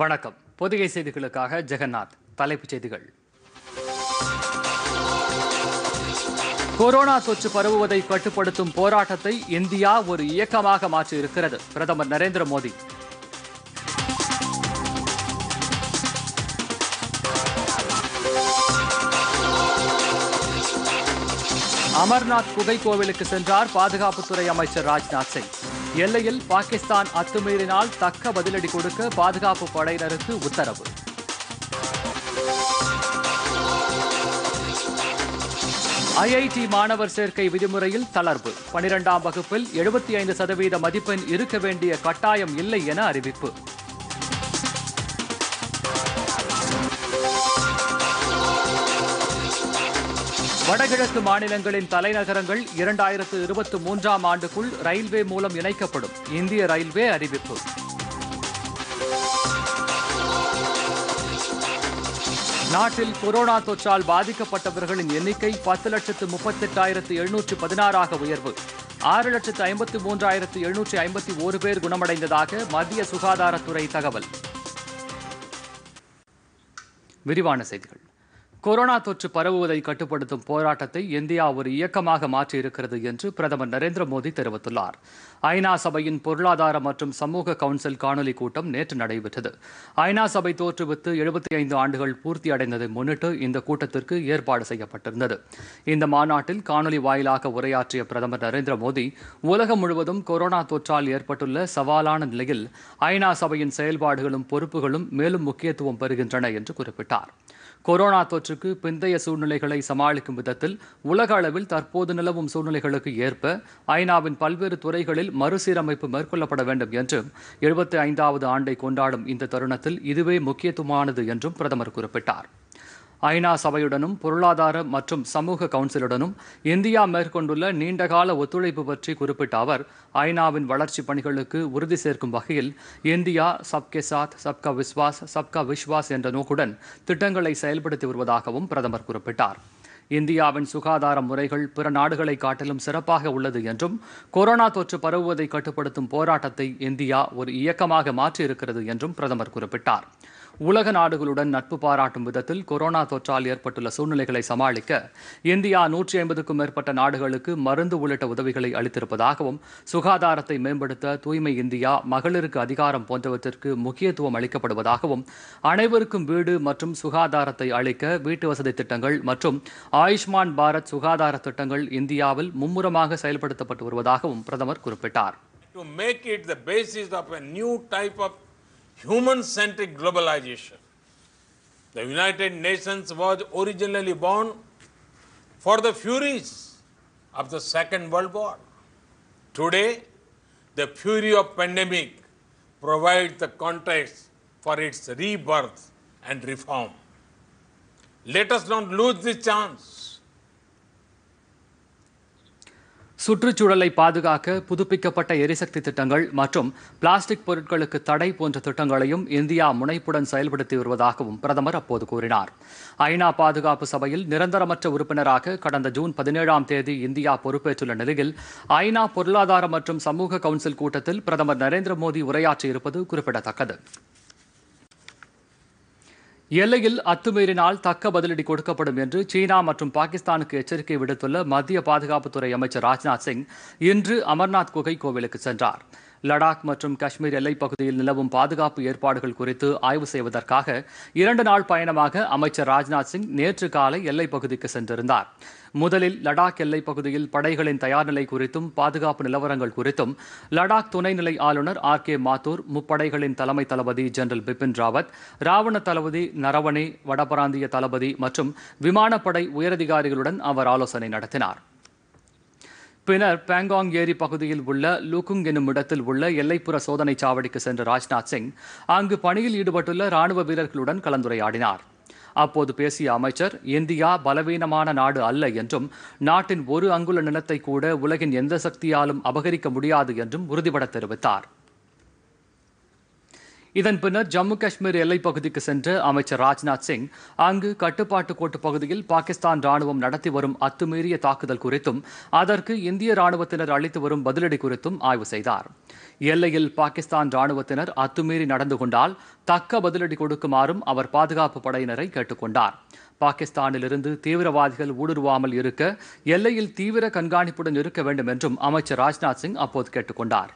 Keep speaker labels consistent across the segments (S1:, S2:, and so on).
S1: வணக்கம் பொதுகை செய்திகளுக்காக ஜெகநாத் தலைப்புச் செய்திகள் கொரோனா தொற்று பரவுவதை கட்டுப்படுத்தும் போராட்டத்தை இந்தியா ஒரு இயக்கமாக மாற்றியிருக்கிறது பிரதமர் நரேந்திர மோடி அமர்நாத் குகை கோவிலுக்கு சென்றார் பாதுகாப்புத்துறை அமைச்சர் ராஜ்நாத் சிங் எல்லையில் பாகிஸ்தான் அத்துமீறினால் தக்க பதிலடி கொடுக்க பாதுகாப்பு படையினருக்கு உத்தரவு ஐஐடி மாணவர் சேர்க்கை விதிமுறையில் தளர்வு பனிரெண்டாம் வகுப்பில் எழுபத்தி ஐந்து சதவீத மதிப்பெண் இருக்க வேண்டிய கட்டாயம் இல்லை என அறிவிப்பு வடகிழக்கு மாநிலங்களின் தலைநகரங்கள் இரண்டாயிரத்து இருபத்தி மூன்றாம் ஆண்டுக்குள் ரயில்வே மூலம் இணைக்கப்படும் இந்திய ரயில்வே அறிவிப்பு நாட்டில் கொரோனா தொற்றால் பாதிக்கப்பட்டவர்களின் எண்ணிக்கை பத்து லட்சத்து முப்பத்தெட்டாயிரத்து எழுநூற்று பதினாறாக உயர்வு ஆறு லட்சத்து ஐம்பத்தி மூன்றாயிரத்து எழுநூற்றி ஐம்பத்தி ஒரு பேர் குணமடைந்ததாக மத்திய சுகாதாரத்துறை தகவல் விரிவான செய்திகள் கொரோனா தொற்று பரவுவதை கட்டுப்படுத்தும் போராட்டத்தை இந்தியா ஒரு இயக்கமாக மாற்றியிருக்கிறது என்று பிரதமர் நரேந்திர மோடி தெரிவித்துள்ளார் ஐநா சபையின் பொருளாதார மற்றும் சமூக கவுன்சில் காணொலி கூட்டம் நேற்று நடைபெற்றது ஐநா சபை தோற்றுவித்து எழுபத்தி ஐந்து ஆண்டுகள் பூர்த்தியடைந்ததை முன்னிட்டு இந்த கூட்டத்திற்கு ஏற்பாடு செய்யப்பட்டிருந்தது இந்த மாநாட்டில் காணொலி வாயிலாக உரையாற்றிய பிரதமர் நரேந்திர மோடி உலகம் முழுவதும் கொரோனா தொற்றால் ஏற்பட்டுள்ள சவாலான நிலையில் ஐநா சபையின் செயல்பாடுகளும் பொறுப்புகளும் மேலும் முக்கியத்துவம் பெறுகின்றன என்று குறிப்பிட்டார் கொரோனா தொற்றுக்கு பிந்தைய சூழ்நிலைகளை சமாளிக்கும் விதத்தில் உலக அளவில் தற்போது நிலவும் சூழ்நிலைகளுக்கு ஏற்ப ஐநாவின் பல்வேறு துறைகளில் மறுசீரமைப்பு மேற்கொள்ளப்பட வேண்டும் என்றும் எழுபத்தி ஐந்தாவது ஆண்டை கொண்டாடும் இந்த தருணத்தில் இதுவே முக்கியத்துவமானது என்றும் பிரதமர் குறிப்பிட்டார் ஐநா சபையுடனும் பொருளாதார மற்றும் சமூக கவுன்சிலுடனும் இந்தியா மேற்கொண்டுள்ள நீண்டகால ஒத்துழைப்பு பற்றி குறிப்பிட்ட அவர் ஐநாவின் வளர்ச்சிப் பணிகளுக்கு உறுதி சேர்க்கும் வகையில் இந்தியா சப்கே சாத் சப்கா விஸ்வாஸ் சப்கா விஸ்வாஸ் என்ற நோக்குடன் திட்டங்களை செயல்படுத்தி வருவதாகவும் பிரதமர் குறிப்பிட்டார் இந்தியாவின் சுகாதார முறைகள் பிற நாடுகளை காட்டிலும் சிறப்பாக உள்ளது என்றும் கொரோனா தொற்று பரவுவதை கட்டுப்படுத்தும் போராட்டத்தை இந்தியா ஒரு இயக்கமாக மாற்றியிருக்கிறது என்றும் பிரதமர் குறிப்பிட்டார் உலக நாடுகளுடன் நட்பு பாராட்டும் விதத்தில் கொரோனா தொற்றால் ஏற்பட்டுள்ள சூழ்நிலைகளை சமாளிக்க இந்தியா நூற்றி ஐம்பதுக்கும் மேற்பட்ட நாடுகளுக்கு மருந்து உள்ளிட்ட உதவிகளை அளித்திருப்பதாகவும் சுகாதாரத்தை மேம்படுத்த தூய்மை இந்தியா மகளிருக்கு அதிகாரம் போன்றவற்றிற்கு முக்கியத்துவம் அளிக்கப்படுவதாகவும் அனைவருக்கும் வீடு மற்றும் சுகாதாரத்தை அளிக்க வீட்டு வசதி திட்டங்கள் மற்றும் ஆயுஷ்மான் பாரத் சுகாதார திட்டங்கள் இந்தியாவில் மும்முரமாக செயல்படுத்தப்பட்டு வருவதாகவும் பிரதமர் குறிப்பிட்டார்
S2: to make it the basis of a new type of human centric globalization. The United Nations was originally born for the furies of the Second World War. Today, the fury of pandemic provides the context for its rebirth and reform. Let us not lose this chance
S1: சுற்றுச்சூழலை பாதுகாக்க புதுப்பிக்கப்பட்ட எரிசக்தி திட்டங்கள் மற்றும் plastic பொருட்களுக்கு தடை போன்ற திட்டங்களையும் இந்தியா முனைப்புடன் செயல்படுத்தி வருவதாகவும் பிரதமர் அப்போது கூறினார் ஐநா பாதுகாப்பு சபையில் நிரந்தரமற்ற உறுப்பினராக கடந்த ஜூன் பதினேழாம் தேதி இந்தியா பொறுப்பேற்றுள்ள நிலையில் ஐநா பொருளாதார மற்றும் சமூக கவுன்சில் கூட்டத்தில் பிரதமர் நரேந்திர மோடி உரையாற்றியிருப்பது குறிப்பிடத்தக்கது எல்லையில் அத்துமீறினால் தக்க பதிலடி கொடுக்கப்படும் என்று சீனா மற்றும் பாகிஸ்தானுக்கு எச்சரிக்கை விடுத்துள்ள மத்திய பாதுகாப்புத்துறை அமைச்சர் ராஜ்நாத் சிங் இன்று அமர்நாத் குகை கோவிலுக்கு சென்றார் லடாக் மற்றும் காஷ்மீர் எல்லைப் பகுதியில் நிலவும் பாதுகாப்பு ஏற்பாடுகள் குறித்து ஆய்வு செய்வதற்காக இரண்டு நாள் பயணமாக அமைச்சர் ராஜ்நாத் சிங் நேற்று காலை எல்லைப் பகுதிக்கு சென்றிருந்தார் முதலில் லடாக் எல்லைப் பகுதியில் படைகளின் நிலை குறித்தும் பாதுகாப்பு நிலவரங்கள் குறித்தும் லடாக் துணைநிலை ஆளுநர் ஆர் கே மாத்தூர் முப்படைகளின் தலைமை தளபதி ஜெனரல் பிபின் ராவத் ராவண தளபதி நரவணே வடபிராந்திய தளபதி மற்றும் விமானப்படை உயரதிகாரிகளுடன் அவர் ஆலோசனை நடத்தினார் பின்னர் பேங்காங் ஏரி பகுதியில் உள்ள லூக்குங் என்னும் இடத்தில் உள்ள எல்லைப்புற சோதனை சாவடிக்கு சென்ற ராஜ்நாத் சிங் அங்கு பணியில் ஈடுபட்டுள்ள ராணுவ வீரர்களுடன் கலந்துரையாடினார் அப்போது பேசிய அமைச்சர் இந்தியா பலவீனமான நாடு அல்ல என்றும் நாட்டின் ஒரு அங்குல நிலத்தை கூட உலகின் எந்த சக்தியாலும் அபகரிக்க முடியாது என்றும் உறுதிபட தெரிவித்தார் இதன் பின்னர் ஜம்மு காஷ்மீர் எல்லைப் பகுதிக்கு சென்ற அமைச்சர் ராஜ்நாத் சிங் அங்கு கட்டுப்பாட்டு கோட்டு பகுதியில் பாகிஸ்தான் ராணுவம் நடத்தி வரும் அத்துமீறிய தாக்குதல் குறித்தும் அதற்கு இந்திய ராணுவத்தினர் அளித்து வரும் பதிலடி குறித்தும் ஆய்வு செய்தார் எல்லையில் பாகிஸ்தான் ராணுவத்தினர் அத்துமீறி நடந்து கொண்டால் தக்க பதிலடி கொடுக்குமாறும் அவர் பாதுகாப்பு படையினரை கேட்டுக்கொண்டார் பாகிஸ்தானிலிருந்து தீவிரவாதிகள் ஊடுருவாமல் இருக்க எல்லையில் தீவிர கண்காணிப்புடன் இருக்க வேண்டும் என்றும் அமைச்சர் ராஜ்நாத் சிங் அப்போது கேட்டுக்கொண்டார்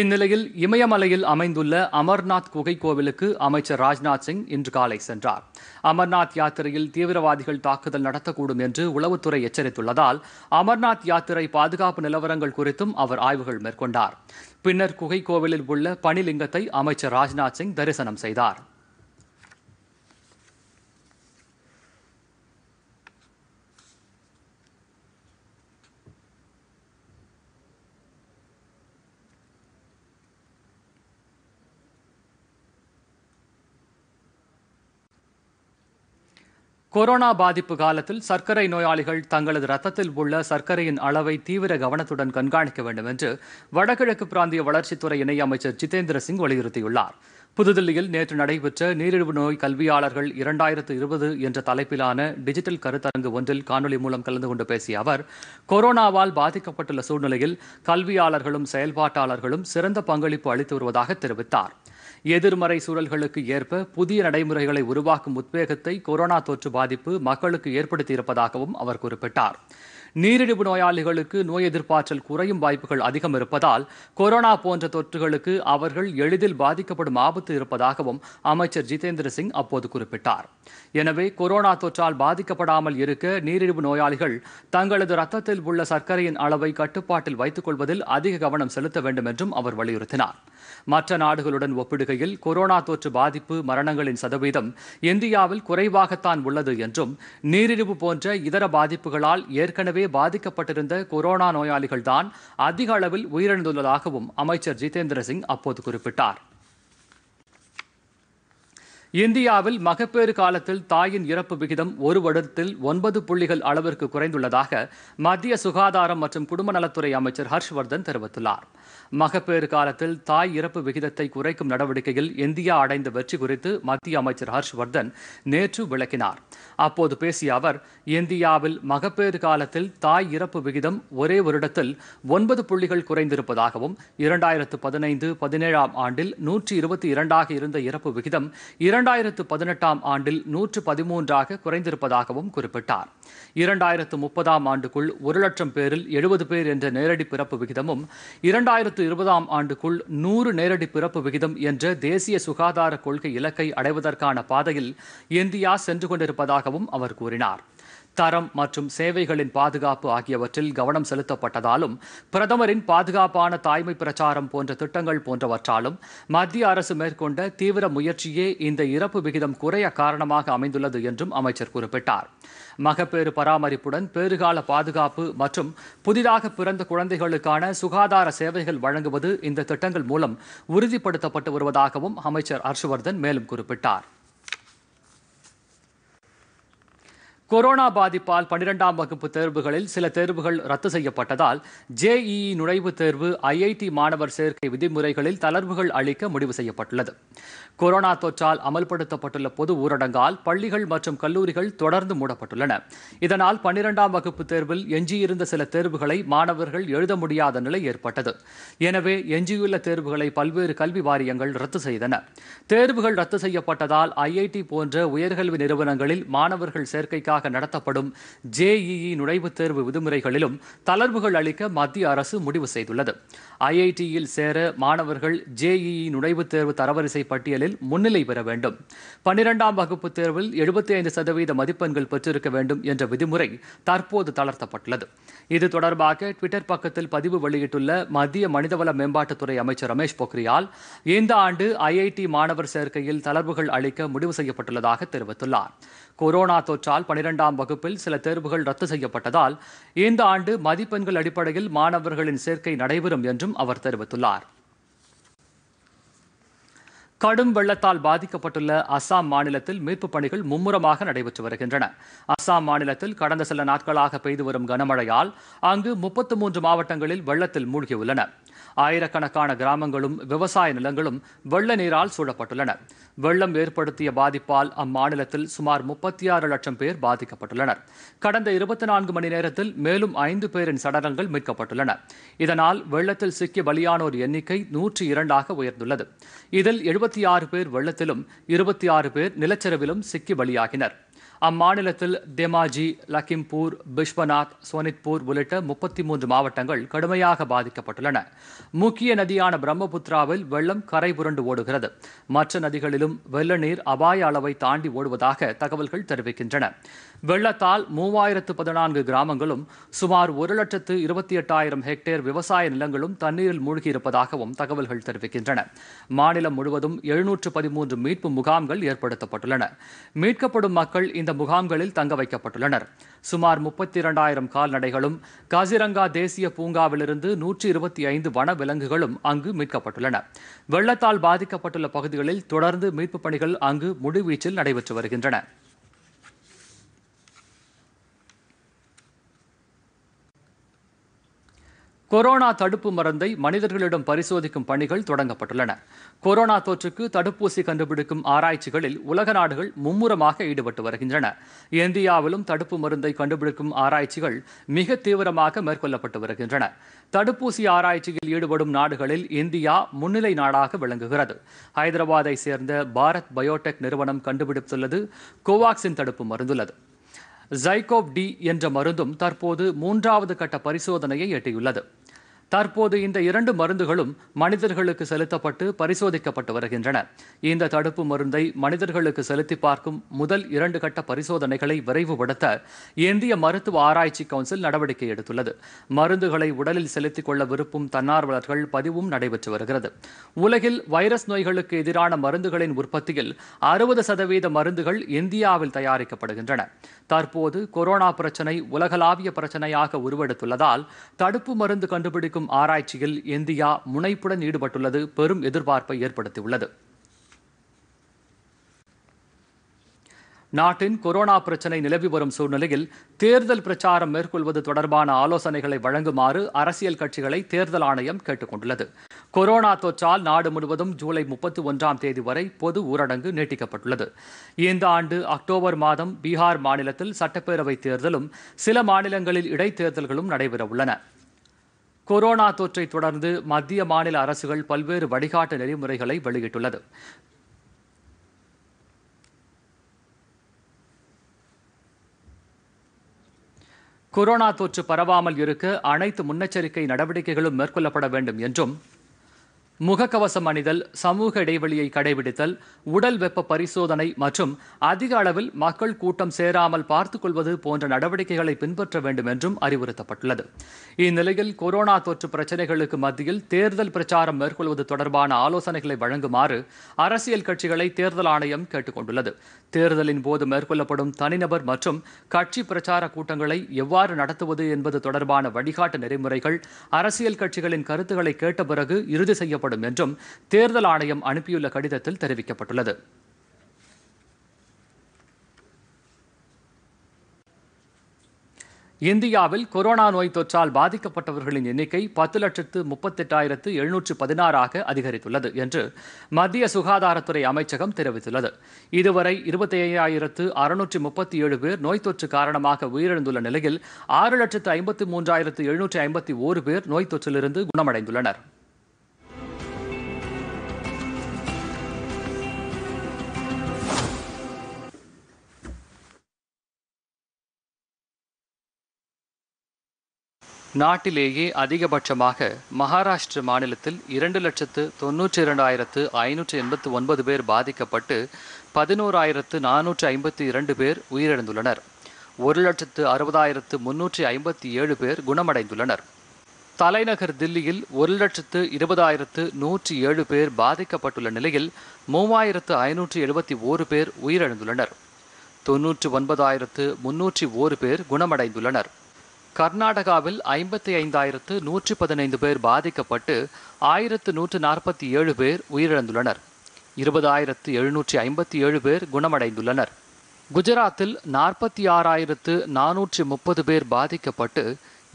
S1: இந்நிலையில் இமயமலையில் அமைந்துள்ள அமர்நாத் குகை கோவிலுக்கு அமைச்சர் ராஜ்நாத் சிங் இன்று காலை சென்றார் அமர்நாத் யாத்திரையில் தீவிரவாதிகள் தாக்குதல் நடத்தக்கூடும் என்று உளவுத்துறை எச்சரித்துள்ளதால் அமர்நாத் யாத்திரை பாதுகாப்பு நிலவரங்கள் குறித்தும் அவர் ஆய்வுகள் மேற்கொண்டார் பின்னர் குகை கோவிலில் உள்ள பனிலிங்கத்தை அமைச்சர் ராஜ்நாத் சிங் தரிசனம் செய்தார் கொரோனா பாதிப்பு காலத்தில் சர்க்கரை நோயாளிகள் தங்களது ரத்தத்தில் உள்ள சர்க்கரையின் அளவை தீவிர கவனத்துடன் கண்காணிக்க வேண்டும் என்று வடகிழக்கு பிராந்திய வளர்ச்சித்துறை இணையமைச்சர் ஜிதேந்திர சிங் வலியுறுத்தியுள்ளார் புதுதில்லியில் நேற்று நடைபெற்ற நீரிழிவு நோய் கல்வியாளர்கள் இரண்டாயிரத்து இருபது என்ற தலைப்பிலான டிஜிட்டல் கருத்தரங்கு ஒன்றில் காணொலி மூலம் கலந்து கொண்டு பேசிய அவர் கொரோனாவால் பாதிக்கப்பட்டுள்ள சூழ்நிலையில் கல்வியாளர்களும் செயல்பாட்டாளர்களும் சிறந்த பங்களிப்பு அளித்து வருவதாக தெரிவித்தார் எதிர்மறை சூழல்களுக்கு ஏற்ப புதிய நடைமுறைகளை உருவாக்கும் உத்வேகத்தை கொரோனா தொற்று பாதிப்பு மக்களுக்கு ஏற்படுத்தியிருப்பதாகவும் அவர் குறிப்பிட்டார் நீரிழிவு நோயாளிகளுக்கு நோய் எதிர்ப்பாற்றல் குறையும் வாய்ப்புகள் அதிகம் இருப்பதால் கொரோனா போன்ற தொற்றுகளுக்கு அவர்கள் எளிதில் பாதிக்கப்படும் ஆபத்து இருப்பதாகவும் அமைச்சர் ஜிதேந்திர சிங் அப்போது குறிப்பிட்டார் எனவே கொரோனா தொற்றால் பாதிக்கப்படாமல் இருக்க நீரிழிவு நோயாளிகள் தங்களது ரத்தத்தில் உள்ள சர்க்கரையின் அளவை கட்டுப்பாட்டில் வைத்துக் கொள்வதில் அதிக கவனம் செலுத்த வேண்டும் என்றும் அவர் வலியுறுத்தினார் மற்ற நாடுகளுடன் ஒப்பிடுகையில் கொரோனா தொற்று பாதிப்பு மரணங்களின் சதவீதம் இந்தியாவில் குறைவாகத்தான் உள்ளது என்றும் நீரிழிவு போன்ற இதர பாதிப்புகளால் ஏற்கனவே ஏற்கனவே பாதிக்கப்பட்டிருந்த கொரோனா நோயாளிகள்தான் அதிக அளவில் உயிரிழந்துள்ளதாகவும் அமைச்சர் ஜிதேந்திர சிங் அப்போது குறிப்பிட்டார் இந்தியாவில் மகப்பேறு காலத்தில் தாயின் இறப்பு விகிதம் ஒரு வருடத்தில் ஒன்பது புள்ளிகள் அளவிற்கு குறைந்துள்ளதாக மத்திய சுகாதாரம் மற்றும் குடும்ப நலத்துறை அமைச்சர் ஹர்ஷ்வர்தன் தெரிவித்துள்ளார் மகப்பேறு காலத்தில் தாய் இறப்பு விகிதத்தை குறைக்கும் நடவடிக்கையில் இந்தியா அடைந்த வெற்றி குறித்து மத்திய அமைச்சர் ஹர்ஷ்வர்தன் நேற்று விளக்கினார் அப்போது பேசிய அவர் இந்தியாவில் மகப்பேறு காலத்தில் தாய் இறப்பு விகிதம் ஒரே வருடத்தில் ஒன்பது புள்ளிகள் குறைந்திருப்பதாகவும் இரண்டாயிரத்து பதினைந்து பதினேழாம் ஆண்டில் நூற்றி இருபத்தி இரண்டாக இருந்த இறப்பு விகிதம் இரண்டு இரண்டாயிரத்து பதினெட்டாம் ஆண்டில் நூற்று பதிமூன்றாக குறைந்திருப்பதாகவும் குறிப்பிட்டார் இரண்டாயிரத்து முப்பதாம் ஆண்டுக்குள் ஒரு லட்சம் பேரில் எழுபது பேர் என்ற நேரடி பிறப்பு விகிதமும் இரண்டாயிரத்து இருபதாம் ஆண்டுக்குள் நூறு நேரடி பிறப்பு விகிதம் என்ற தேசிய சுகாதார கொள்கை இலக்கை அடைவதற்கான பாதையில் இந்தியா சென்று கொண்டிருப்பதாகவும் அவர் கூறினார் தரம் மற்றும் சேவைகளின் பாதுகாப்பு ஆகியவற்றில் கவனம் செலுத்தப்பட்டதாலும் பிரதமரின் பாதுகாப்பான தாய்மை பிரச்சாரம் போன்ற திட்டங்கள் போன்றவற்றாலும் மத்திய அரசு மேற்கொண்ட தீவிர முயற்சியே இந்த இறப்பு விகிதம் குறைய காரணமாக அமைந்துள்ளது என்றும் அமைச்சர் குறிப்பிட்டார் மகப்பேறு பராமரிப்புடன் பேறுகால பாதுகாப்பு மற்றும் புதிதாக பிறந்த குழந்தைகளுக்கான சுகாதார சேவைகள் வழங்குவது இந்த திட்டங்கள் மூலம் உறுதிப்படுத்தப்பட்டு வருவதாகவும் அமைச்சர் ஹர்ஷ்வர்தன் மேலும் குறிப்பிட்டார் கொரோனா பாதிப்பால் பனிரெண்டாம் வகுப்பு தேர்வுகளில் சில தேர்வுகள் ரத்து செய்யப்பட்டதால் ஜேஇஇ நுழைவுத் தேர்வு ஐஐடி மாணவர் சேர்க்கை விதிமுறைகளில் தளர்வுகள் அளிக்க முடிவு செய்யப்பட்டுள்ளது கொரோனா தொற்றால் அமல்படுத்தப்பட்டுள்ள பொது ஊரடங்கால் பள்ளிகள் மற்றும் கல்லூரிகள் தொடர்ந்து மூடப்பட்டுள்ளன இதனால் பன்னிரெண்டாம் வகுப்பு தேர்வில் எஞ்சியிருந்த சில தேர்வுகளை மாணவர்கள் எழுத முடியாத நிலை ஏற்பட்டது எனவே எஞ்சியுள்ள தேர்வுகளை பல்வேறு கல்வி வாரியங்கள் ரத்து செய்தன தேர்வுகள் ரத்து செய்யப்பட்டதால் ஐஐடி போன்ற உயர்கல்வி நிறுவனங்களில் மாணவர்கள் சேர்க்கைக்காக ஆண்டாக நடத்தப்படும் ஜேஇஇ நுழைவுத் தேர்வு விதிமுறைகளிலும் தளர்வுகள் அளிக்க மத்திய அரசு முடிவு செய்துள்ளது ஐஐடியில் சேர மாணவர்கள் ஜேஇஇ நுழைவுத் தேர்வு தரவரிசை பட்டியலில் முன்னிலை பெற வேண்டும் பன்னிரெண்டாம் வகுப்பு தேர்வில் எழுபத்தி ஐந்து சதவீத மதிப்பெண்கள் பெற்றிருக்க வேண்டும் என்ற விதிமுறை தற்போது தளர்த்தப்பட்டுள்ளது இது தொடர்பாக ட்விட்டர் பக்கத்தில் பதிவு வெளியிட்டுள்ள மத்திய மனிதவள மேம்பாட்டுத்துறை அமைச்சர் ரமேஷ் பொக்ரியால் இந்த ஆண்டு ஐஐடி மாணவர் சேர்க்கையில் தளர்வுகள் அளிக்க முடிவு செய்யப்பட்டுள்ளதாக தெரிவித்துள்ளார் கொரோனா தொற்றால் பனிரெண்டாம் வகுப்பில் சில தேர்வுகள் ரத்து செய்யப்பட்டதால் இந்த ஆண்டு மதிப்பெண்கள் அடிப்படையில் மாணவர்களின் சேர்க்கை நடைபெறும் என்றும் அவர் தெரிவித்துள்ளார் கடும் வெள்ளத்தால் பாதிக்கப்பட்டுள்ள அசாம் மாநிலத்தில் மீட்புப் பணிகள் மும்முரமாக நடைபெற்று வருகின்றன அசாம் மாநிலத்தில் கடந்த சில நாட்களாக பெய்து வரும் கனமழையால் அங்கு முப்பத்து மூன்று மாவட்டங்களில் வெள்ளத்தில் மூழ்கியுள்ளன ஆயிரக்கணக்கான கிராமங்களும் விவசாய நிலங்களும் வெள்ள நீரால் சூழப்பட்டுள்ளன வெள்ளம் ஏற்படுத்திய பாதிப்பால் அம்மாநிலத்தில் சுமார் முப்பத்தி ஆறு லட்சம் பேர் பாதிக்கப்பட்டுள்ளனர் கடந்த இருபத்தி நான்கு மணி நேரத்தில் மேலும் ஐந்து பேரின் சடலங்கள் மீட்கப்பட்டுள்ளன இதனால் வெள்ளத்தில் சிக்கி பலியானோர் எண்ணிக்கை நூற்றி இரண்டாக உயர்ந்துள்ளது இதில் எழுபத்தி ஆறு பேர் வெள்ளத்திலும் இருபத்தி ஆறு பேர் நிலச்சரிவிலும் சிக்கி பலியாகினா் அம்மாநிலத்தில் தெமாஜி லக்கிம்பூர் பிஸ்வநாத் சோனித்பூர் உள்ளிட்ட முப்பத்தி மூன்று மாவட்டங்கள் கடுமையாக பாதிக்கப்பட்டுள்ளன முக்கிய நதியான பிரம்மபுத்திராவில் வெள்ளம் கரை புரண்டு ஓடுகிறது மற்ற நதிகளிலும் வெள்ள நீர் அபாய அளவை தாண்டி ஓடுவதாக தகவல்கள் தெரிவிக்கின்றன வெள்ளத்தால் மூவாயிரத்து பதினான்கு கிராமங்களும் சுமார் ஒரு லட்சத்து இருபத்தி எட்டாயிரம் ஹெக்டேர் விவசாய நிலங்களும் தண்ணீரில் மூழ்கியிருப்பதாகவும் தகவல்கள் தெரிவிக்கின்றன மாநிலம் முழுவதும் எழுநூற்று பதிமூன்று மீட்பு முகாம்கள் ஏற்படுத்தப்பட்டுள்ளன மீட்கப்படும் மக்கள் இந்த முகாம்களில் தங்க வைக்கப்பட்டுள்ளனர் சுமார் முப்பத்தி இரண்டாயிரம் கால்நடைகளும் காசிரங்கா தேசிய பூங்காவிலிருந்து நூற்றி இருபத்தி ஐந்து வன விலங்குகளும் அங்கு மீட்கப்பட்டுள்ளன வெள்ளத்தால் பாதிக்கப்பட்டுள்ள பகுதிகளில் தொடர்ந்து மீட்புப் பணிகள் அங்கு முழுவீச்சில் நடைபெற்று வருகின்றன கொரோனா தடுப்பு மருந்தை மனிதர்களிடம் பரிசோதிக்கும் பணிகள் தொடங்கப்பட்டுள்ளன கொரோனா தொற்றுக்கு தடுப்பூசி கண்டுபிடிக்கும் ஆராய்ச்சிகளில் உலக நாடுகள் மும்முரமாக ஈடுபட்டு வருகின்றன இந்தியாவிலும் தடுப்பு மருந்தை கண்டுபிடிக்கும் ஆராய்ச்சிகள் மிக தீவிரமாக மேற்கொள்ளப்பட்டு வருகின்றன தடுப்பூசி ஆராய்ச்சியில் ஈடுபடும் நாடுகளில் இந்தியா முன்னிலை நாடாக விளங்குகிறது ஹைதராபாத்தை சேர்ந்த பாரத் பயோடெக் நிறுவனம் கண்டுபிடித்துள்ளது கோவாக்சின் தடுப்பு மருந்துள்ளது ஜைகோப் டி என்ற மருந்தும் தற்போது மூன்றாவது கட்ட பரிசோதனையை எட்டியுள்ளது தற்போது இந்த இரண்டு மருந்துகளும் மனிதர்களுக்கு செலுத்தப்பட்டு பரிசோதிக்கப்பட்டு வருகின்றன இந்த தடுப்பு மருந்தை மனிதர்களுக்கு செலுத்தி பார்க்கும் முதல் இரண்டு கட்ட பரிசோதனைகளை விரைவுபடுத்த இந்திய மருத்துவ ஆராய்ச்சி கவுன்சில் நடவடிக்கை எடுத்துள்ளது மருந்துகளை உடலில் செலுத்திக் கொள்ள விருப்பும் தன்னார்வலர்கள் பதிவும் நடைபெற்று வருகிறது உலகில் வைரஸ் நோய்களுக்கு எதிரான மருந்துகளின் உற்பத்தியில் அறுபது சதவீத மருந்துகள் இந்தியாவில் தயாரிக்கப்படுகின்றன தற்போது கொரோனா பிரச்சனை உலகளாவிய பிரச்சனையாக உருவெடுத்துள்ளதால் தடுப்பு மருந்து கண்டுபிடிக்கும் மேற்கொள்ளும் ஆராய்ச்சியில் இந்தியா முனைப்புடன் ஈடுபட்டுள்ளது பெரும் எதிர்பார்ப்பை ஏற்படுத்தியுள்ளது நாட்டின் கொரோனா பிரச்சினை நிலவி வரும் சூழ்நிலையில் தேர்தல் பிரச்சாரம் மேற்கொள்வது தொடர்பான ஆலோசனைகளை வழங்குமாறு அரசியல் கட்சிகளை தேர்தல் ஆணையம் கேட்டுக் கொண்டுள்ளது கொரோனா தொற்றால் நாடு முழுவதும் ஜூலை முப்பத்தி ஒன்றாம் தேதி வரை பொது ஊரடங்கு நீட்டிக்கப்பட்டுள்ளது இந்த ஆண்டு அக்டோபர் மாதம் பீகார் மாநிலத்தில் சட்டப்பேரவைத் தேர்தலும் சில மாநிலங்களில் இடைத்தேர்தல்களும் நடைபெறவுள்ளன கொரோனா தொற்றை தொடர்ந்து மத்திய மாநில அரசுகள் பல்வேறு வழிகாட்டு நெறிமுறைகளை வெளியிட்டுள்ளது கொரோனா தொற்று பரவாமல் இருக்க அனைத்து முன்னெச்சரிக்கை நடவடிக்கைகளும் மேற்கொள்ளப்பட வேண்டும் என்றும் முகக்கவசம் அணிதல் சமூக இடைவெளியை கடைபிடித்தல் உடல் வெப்ப பரிசோதனை மற்றும் அதிக அளவில் மக்கள் கூட்டம் சேராமல் பார்த்துக் கொள்வது போன்ற நடவடிக்கைகளை பின்பற்ற வேண்டும் என்றும் அறிவுறுத்தப்பட்டுள்ளது இந்நிலையில் கொரோனா தொற்று பிரச்சினைகளுக்கு மத்தியில் தேர்தல் பிரச்சாரம் மேற்கொள்வது தொடர்பான ஆலோசனைகளை வழங்குமாறு அரசியல் கட்சிகளை தேர்தல் ஆணையம் கேட்டுக் கொண்டுள்ளது தேர்தலின் போது மேற்கொள்ளப்படும் தனிநபர் மற்றும் கட்சி பிரச்சார கூட்டங்களை எவ்வாறு நடத்துவது என்பது தொடர்பான வழிகாட்டு நெறிமுறைகள் அரசியல் கட்சிகளின் கருத்துக்களை கேட்ட பிறகு இறுதி செய்யப்படும் வழங்கப்படும் என்றும் தேர்தல் ஆணையம் அனுப்பியுள்ள கடிதத்தில் தெரிவிக்கப்பட்டுள்ளது இந்தியாவில் கொரோனா நோய் தொற்றால் பாதிக்கப்பட்டவர்களின் எண்ணிக்கை பத்து லட்சத்து முப்பத்தெட்டாயிரத்து எழுநூற்று பதினாறாக அதிகரித்துள்ளது என்று மத்திய சுகாதாரத்துறை அமைச்சகம் தெரிவித்துள்ளது இதுவரை இருபத்தி ஐயாயிரத்து அறுநூற்று முப்பத்தி ஏழு பேர் நோய் தொற்று காரணமாக உயிரிழந்துள்ள நிலையில் ஆறு லட்சத்து ஐம்பத்து மூன்றாயிரத்து எழுநூற்று ஐம்பத்தி ஓரு பேர் நோய் தொற்றிலிருந்து குணமடைந்துள்ளனர் நாட்டிலேயே அதிகபட்சமாக மகாராஷ்டிர மாநிலத்தில் இரண்டு லட்சத்து தொன்னூற்றி இரண்டாயிரத்து ஐநூற்று எண்பத்து ஒன்பது பேர் பாதிக்கப்பட்டு பதினோராயிரத்து நானூற்று ஐம்பத்தி இரண்டு பேர் உயிரிழந்துள்ளனர் ஒரு லட்சத்து அறுபதாயிரத்து முன்னூற்றி ஐம்பத்தி ஏழு பேர் குணமடைந்துள்ளனர் தலைநகர் தில்லியில் ஒரு லட்சத்து இருபதாயிரத்து நூற்றி ஏழு பேர் பாதிக்கப்பட்டுள்ள நிலையில் மூவாயிரத்து ஐநூற்றி எழுபத்தி ஓரு பேர் உயிரிழந்துள்ளனர் தொன்னூற்று ஒன்பதாயிரத்து முன்னூற்றி ஓரு பேர் குணமடைந்துள்ளனர் கர்நாடகாவில் ஐம்பத்தி ஐந்தாயிரத்து நூற்றி பதினைந்து பேர் பாதிக்கப்பட்டு ஆயிரத்து நூற்று நாற்பத்தி ஏழு பேர் உயிரிழந்துள்ளனர் இருபதாயிரத்து எழுநூற்றி ஐம்பத்தி ஏழு பேர் குணமடைந்துள்ளனர் குஜராத்தில் நாற்பத்தி ஆறாயிரத்து நானூற்றி முப்பது பேர் பாதிக்கப்பட்டு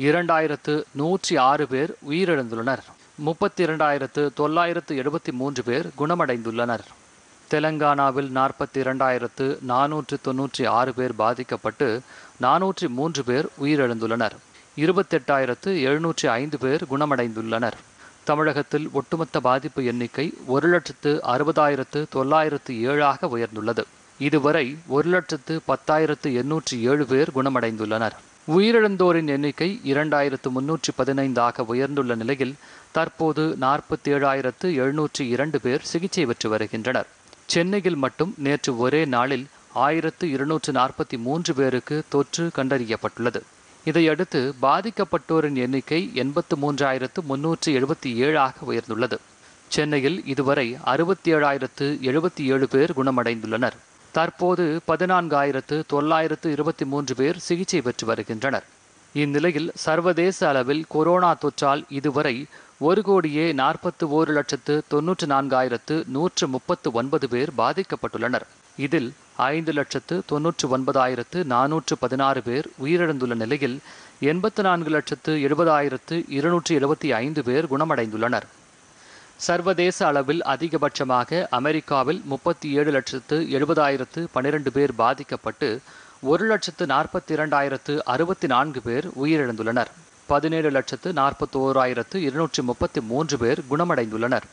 S1: இரண்டாயிரத்து நூற்றி ஆறு பேர் உயிரிழந்துள்ளனர் முப்பத்தி இரண்டாயிரத்து தொள்ளாயிரத்து எழுபத்தி மூன்று பேர் குணமடைந்துள்ளனர் தெலங்கானாவில் நாற்பத்தி இரண்டாயிரத்து நானூற்று தொன்னூற்றி ஆறு பேர் பாதிக்கப்பட்டு நானூற்றி மூன்று பேர் உயிரிழந்துள்ளனர் இருபத்தெட்டாயிரத்து எழுநூற்றி ஐந்து பேர் குணமடைந்துள்ளனர் தமிழகத்தில் ஒட்டுமொத்த பாதிப்பு எண்ணிக்கை ஒரு லட்சத்து அறுபதாயிரத்து தொள்ளாயிரத்து ஏழாக உயர்ந்துள்ளது இதுவரை ஒரு லட்சத்து பத்தாயிரத்து எண்ணூற்றி ஏழு பேர் குணமடைந்துள்ளனர் உயிரிழந்தோரின் எண்ணிக்கை இரண்டாயிரத்து முன்னூற்றி பதினைந்தாக உயர்ந்துள்ள நிலையில் தற்போது நாற்பத்தி ஏழாயிரத்து எழுநூற்றி இரண்டு பேர் சிகிச்சை பெற்று வருகின்றனர் சென்னையில் மட்டும் நேற்று ஒரே நாளில் ஆயிரத்து இருநூற்று நாற்பத்தி மூன்று பேருக்கு தொற்று கண்டறியப்பட்டுள்ளது இதையடுத்து பாதிக்கப்பட்டோரின் எண்ணிக்கை எண்பத்து மூன்றாயிரத்து முன்னூற்று எழுபத்தி ஏழாக உயர்ந்துள்ளது சென்னையில் இதுவரை அறுபத்தி ஏழாயிரத்து எழுபத்தி ஏழு பேர் குணமடைந்துள்ளனர் தற்போது பதினான்காயிரத்து தொள்ளாயிரத்து இருபத்தி மூன்று பேர் சிகிச்சை பெற்று வருகின்றனர் இந்நிலையில் சர்வதேச அளவில் கொரோனா தொற்றால் இதுவரை ஒரு கோடியே நாற்பத்து ஓரு லட்சத்து தொன்னூற்று நான்காயிரத்து நூற்று முப்பத்து ஒன்பது பேர் பாதிக்கப்பட்டுள்ளனர் இதில் ஐந்து லட்சத்து தொன்னூற்று ஒன்பதாயிரத்து நானூற்று பதினாறு பேர் உயிரிழந்துள்ள நிலையில் எண்பத்து நான்கு லட்சத்து எழுபதாயிரத்து இருநூற்று எழுபத்தி ஐந்து பேர் குணமடைந்துள்ளனர் சர்வதேச அளவில் அதிகபட்சமாக அமெரிக்காவில் முப்பத்தி ஏழு லட்சத்து எழுபதாயிரத்து பனிரெண்டு பேர் பாதிக்கப்பட்டு ஒரு லட்சத்து நாற்பத்தி இரண்டாயிரத்து அறுபத்தி நான்கு பேர் உயிரிழந்துள்ளனர் பதினேழு லட்சத்து நாற்பத்தோராயிரத்து இருநூற்றி முப்பத்தி மூன்று பேர் குணமடைந்துள்ளனர்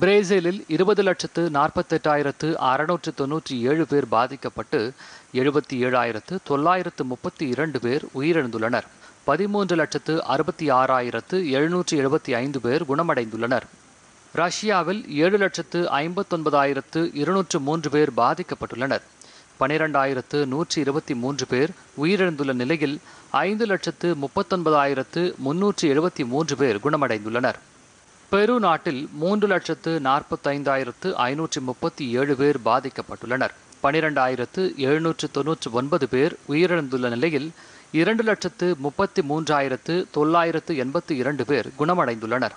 S1: பிரேசிலில் இருபது லட்சத்து நாற்பத்தெட்டாயிரத்து அறுநூற்று தொன்னூற்றி ஏழு பேர் பாதிக்கப்பட்டு எழுபத்தி ஏழாயிரத்து தொள்ளாயிரத்து முப்பத்தி இரண்டு பேர் உயிரிழந்துள்ளனர் பதிமூன்று லட்சத்து அறுபத்தி ஆறாயிரத்து எழுநூற்றி எழுபத்தி ஐந்து பேர் குணமடைந்துள்ளனர் ரஷ்யாவில் ஏழு லட்சத்து ஐம்பத்தொன்பதாயிரத்து இருநூற்று மூன்று பேர் பாதிக்கப்பட்டுள்ளனர் பனிரெண்டாயிரத்து நூற்றி இருபத்தி மூன்று பேர் உயிரிழந்துள்ள நிலையில் ஐந்து லட்சத்து முப்பத்தொன்பதாயிரத்து முன்னூற்றி எழுபத்தி மூன்று பேர் குணமடைந்துள்ளனர் பெரு நாட்டில் மூன்று லட்சத்து நாற்பத்தைந்தாயிரத்து ஐநூற்றி முப்பத்தி ஏழு பேர் பாதிக்கப்பட்டுள்ளனர் பனிரெண்டாயிரத்து எழுநூற்று தொன்னூற்றி ஒன்பது பேர் உயிரிழந்துள்ள நிலையில் இரண்டு லட்சத்து முப்பத்தி மூன்றாயிரத்து தொள்ளாயிரத்து எண்பத்தி இரண்டு பேர் குணமடைந்துள்ளனர்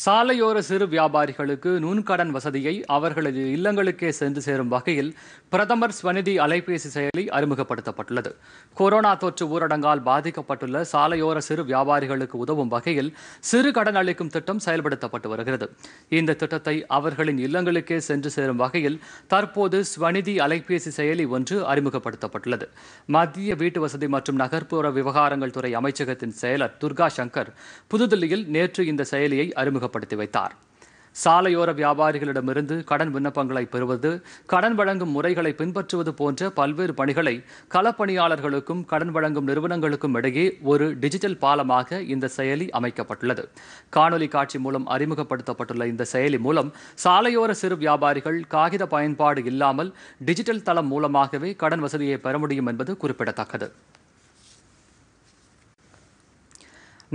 S1: சாலையோர சிறு வியாபாரிகளுக்கு நுண்கடன் வசதியை அவர்களது இல்லங்களுக்கே சென்று சேரும் வகையில் பிரதமர் ஸ்வநிதி அலைபேசி செயலி அறிமுகப்படுத்தப்பட்டுள்ளது கொரோனா தொற்று ஊரடங்கால் பாதிக்கப்பட்டுள்ள சாலையோர சிறு வியாபாரிகளுக்கு உதவும் வகையில் சிறு கடன் அளிக்கும் திட்டம் செயல்படுத்தப்பட்டு வருகிறது இந்த திட்டத்தை அவர்களின் இல்லங்களுக்கே சென்று சேரும் வகையில் தற்போது ஸ்வநிதி அலைபேசி செயலி ஒன்று அறிமுகப்படுத்தப்பட்டுள்ளது மத்திய வீட்டு வசதி மற்றும் நகர்ப்புற விவகாரங்கள் துறை அமைச்சகத்தின் செயலர் துர்கா சங்கர் புதுதில்லியில் நேற்று இந்த செயலியை அறிமுகப்படுத்தினார் அறிமுகப்படுத்தி வைத்தார் சாலையோர வியாபாரிகளிடமிருந்து கடன் விண்ணப்பங்களை பெறுவது கடன் வழங்கும் முறைகளை பின்பற்றுவது போன்ற பல்வேறு பணிகளை களப்பணியாளர்களுக்கும் கடன் வழங்கும் நிறுவனங்களுக்கும் இடையே ஒரு டிஜிட்டல் பாலமாக இந்த செயலி அமைக்கப்பட்டுள்ளது காணொலி காட்சி மூலம் அறிமுகப்படுத்தப்பட்டுள்ள இந்த செயலி மூலம் சாலையோர சிறு வியாபாரிகள் காகித பயன்பாடு இல்லாமல் டிஜிட்டல் தளம் மூலமாகவே கடன் வசதியை பெற முடியும் என்பது குறிப்பிடத்தக்கது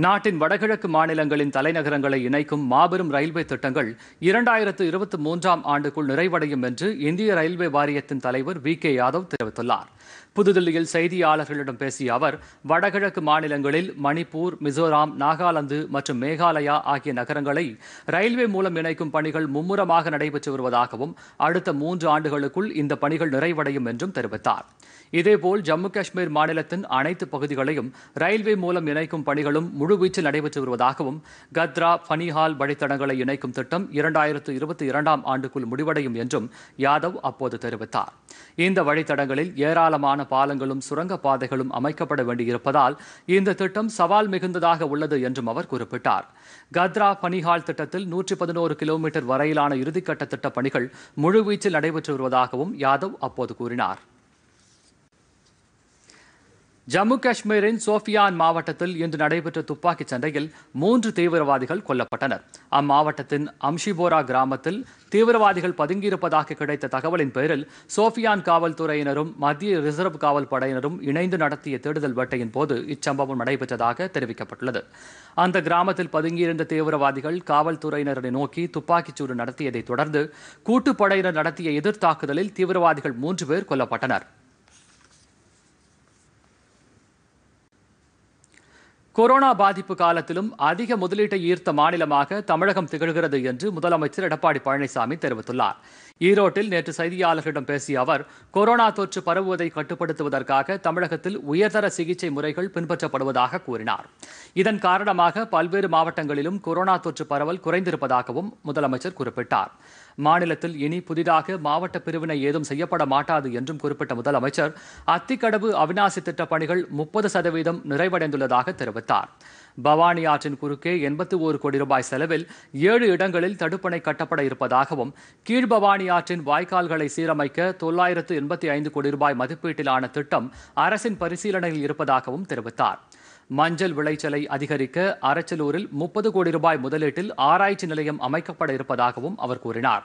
S1: நாட்டின் வடகிழக்கு மாநிலங்களின் தலைநகரங்களை இணைக்கும் மாபெரும் ரயில்வே திட்டங்கள் இரண்டாயிரத்து இருபத்தி மூன்றாம் ஆண்டுக்குள் நிறைவடையும் என்று இந்திய ரயில்வே வாரியத்தின் தலைவர் வி கே யாதவ் தெரிவித்துள்ளார் புதுதில்லியில் செய்தியாளர்களிடம் பேசிய அவர் வடகிழக்கு மாநிலங்களில் மணிப்பூர் மிசோராம் நாகாலாந்து மற்றும் மேகாலயா ஆகிய நகரங்களை ரயில்வே மூலம் இணைக்கும் பணிகள் மும்முரமாக நடைபெற்று வருவதாகவும் அடுத்த மூன்று ஆண்டுகளுக்குள் இந்த பணிகள் நிறைவடையும் என்றும் தெரிவித்தார் இதேபோல் ஜம்மு காஷ்மீர் மாநிலத்தின் அனைத்து பகுதிகளையும் ரயில்வே மூலம் இணைக்கும் பணிகளும் முழுவீச்சில் நடைபெற்று வருவதாகவும் கத்ரா பனிஹால் வழித்தடங்களை இணைக்கும் திட்டம் இரண்டாயிரத்து இருபத்தி இரண்டாம் ஆண்டுக்குள் முடிவடையும் என்றும் யாதவ் அப்போது தெரிவித்தார் இந்த வழித்தடங்களில் ஏராளமான பாலங்களும் சுரங்க பாதைகளும் அமைக்கப்பட வேண்டியிருப்பதால் இந்த திட்டம் சவால் மிகுந்ததாக உள்ளது என்றும் அவர் குறிப்பிட்டார் கத்ரா பனிஹால் திட்டத்தில் நூற்றி பதினோரு கிலோமீட்டர் வரையிலான இறுதிக்கட்ட திட்டப் பணிகள் முழுவீச்சில் நடைபெற்று வருவதாகவும் யாதவ் அப்போது கூறினார் ஜம்மு காஷ்மீரின் சோஃபியான் மாவட்டத்தில் இன்று நடைபெற்ற துப்பாக்கிச் சண்டையில் மூன்று தீவிரவாதிகள் கொல்லப்பட்டனர் அம்மாவட்டத்தின் அம்ஷிபோரா கிராமத்தில் தீவிரவாதிகள் பதுங்கியிருப்பதாக கிடைத்த தகவலின் பேரில் சோஃபியான் காவல்துறையினரும் மத்திய ரிசர்வ் காவல் படையினரும் இணைந்து நடத்திய தேடுதல் வேட்டையின் போது இச்சம்பவம் நடைபெற்றதாக தெரிவிக்கப்பட்டுள்ளது அந்த கிராமத்தில் பதுங்கியிருந்த தீவிரவாதிகள் காவல்துறையினரை நோக்கி துப்பாக்கிச் சூடு நடத்தியதைத் தொடர்ந்து கூட்டுப்படையினர் நடத்திய எதிர்த்தாக்குதலில் தீவிரவாதிகள் மூன்று பேர் கொல்லப்பட்டனா் கொரோனா பாதிப்பு காலத்திலும் அதிக முதலீட்டை ஈர்த்த மாநிலமாக தமிழகம் திகழ்கிறது என்று முதலமைச்சர் எடப்பாடி பழனிசாமி தெரிவித்துள்ளார் ஈரோட்டில் நேற்று செய்தியாளர்களிடம் பேசிய அவர் கொரோனா தொற்று பரவுவதை கட்டுப்படுத்துவதற்காக தமிழகத்தில் உயர்தர சிகிச்சை முறைகள் பின்பற்றப்படுவதாக கூறினார் இதன் காரணமாக பல்வேறு மாவட்டங்களிலும் கொரோனா தொற்று பரவல் குறைந்திருப்பதாகவும் முதலமைச்சர் குறிப்பிட்டார் மாநிலத்தில் இனி புதிதாக மாவட்ட பிரிவினை ஏதும் செய்யப்பட மாட்டாது என்றும் குறிப்பிட்ட முதலமைச்சர் அத்திக்கடவு அவிநாசி திட்டப் பணிகள் முப்பது சதவீதம் நிறைவடைந்துள்ளதாக தெரிவித்தார் பவானி ஆற்றின் குறுக்கே எண்பத்தி ஒரு கோடி ரூபாய் செலவில் ஏழு இடங்களில் தடுப்பணை கட்டப்பட இருப்பதாகவும் கீழ்பவானி ஆற்றின் வாய்க்கால்களை சீரமைக்க தொள்ளாயிரத்து எண்பத்தி ஐந்து கோடி ரூபாய் மதிப்பீட்டிலான திட்டம் அரசின் பரிசீலனையில் இருப்பதாகவும் தெரிவித்தார் மஞ்சள் விளைச்சலை அதிகரிக்க அரச்சலூரில் முப்பது கோடி ரூபாய் முதலீட்டில் ஆராய்ச்சி நிலையம் அமைக்கப்பட இருப்பதாகவும் அவர் கூறினார்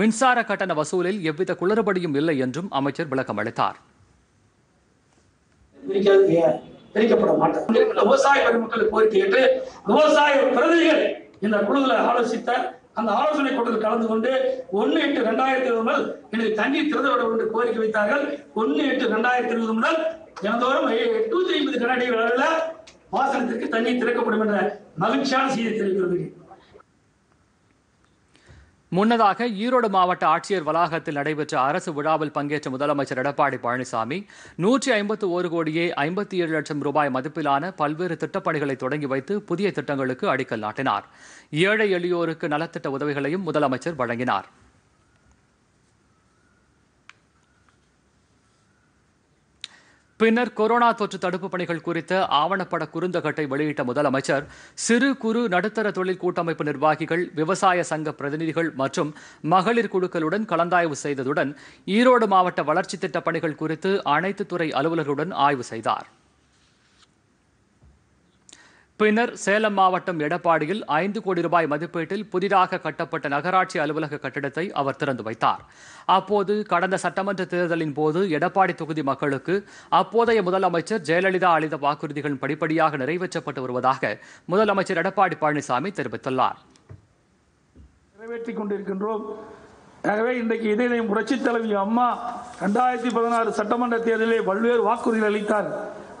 S1: மின்சார கட்டண வசூலில் எவ்வித குளறுபடியும் இல்லை என்றும் அமைச்சர் விளக்கம் அளித்தார்
S2: இந்த ஆலோசித்த அந்த ஆலோசனை கூட்டத்தில் கலந்து கொண்டு ஒன்னு எட்டு ரெண்டாயிரத்தி இருபது முதல் எனக்கு தண்ணீர் திறந்து விட வேண்டும் கோரிக்கை வைத்தார்கள் ஒன்னு எட்டு ரெண்டாயிரத்தி இருபது முதல் தினந்தோறும் எட்நூத்தி ஐம்பது கனஅடி அளவில் பாசனத்திற்கு தண்ணீர் திறக்கப்படும் என்ற மகிழ்ச்சியான செய்தி தெரிவிக்கிறது
S1: முன்னதாக ஈரோடு மாவட்ட ஆட்சியர் வளாகத்தில் நடைபெற்ற அரசு விழாவில் பங்கேற்ற முதலமைச்சர் எடப்பாடி பழனிசாமி நூற்றி ஐம்பத்து ஒரு கோடியே ஐம்பத்தி ஏழு லட்சம் ரூபாய் மதிப்பிலான பல்வேறு திட்டப்பணிகளை தொடங்கி வைத்து புதிய திட்டங்களுக்கு அடிக்கல் நாட்டினார் ஏழை எளியோருக்கு நலத்திட்ட உதவிகளையும் முதலமைச்சர் வழங்கினார் பின்னர் கொரோனா தொற்று தடுப்பு பணிகள் குறித்த ஆவணப்பட குறுந்தகட்டை வெளியிட்ட முதலமைச்சர் சிறு குறு நடுத்தர தொழில் கூட்டமைப்பு நிர்வாகிகள் விவசாய சங்க பிரதிநிதிகள் மற்றும் மகளிர் குழுக்களுடன் கலந்தாய்வு செய்ததுடன் ஈரோடு மாவட்ட வளர்ச்சி திட்டப் பணிகள் குறித்து அனைத்து துறை அலுவலர்களுடன் ஆய்வு செய்தார் பின்னர் சேலம் மாவட்டம் எடப்பாடியில் ஐந்து கோடி ரூபாய் மதிப்பீட்டில் புதிதாக கட்டப்பட்ட நகராட்சி அலுவலக கட்டிடத்தை அவர் திறந்து வைத்தார் அப்போது கடந்த சட்டமன்ற தேர்தலின் போது எடப்பாடி தொகுதி மக்களுக்கு அப்போதைய முதலமைச்சர் ஜெயலலிதா அளித்த வாக்குறுதிகள் படிப்படியாக நிறைவேற்றப்பட்டு வருவதாக முதலமைச்சர் எடப்பாடி பழனிசாமி தெரிவித்துள்ளார்
S2: கொண்டிருக்கின்றோம் ஆகவே இன்றைக்கு இதே புரட்சித் தலைவி அம்மா ரெண்டாயிரத்தி பதினாறு சட்டமன்ற தேர்தலில் பல்வேறு வாக்குறுதிகள் அளித்தார்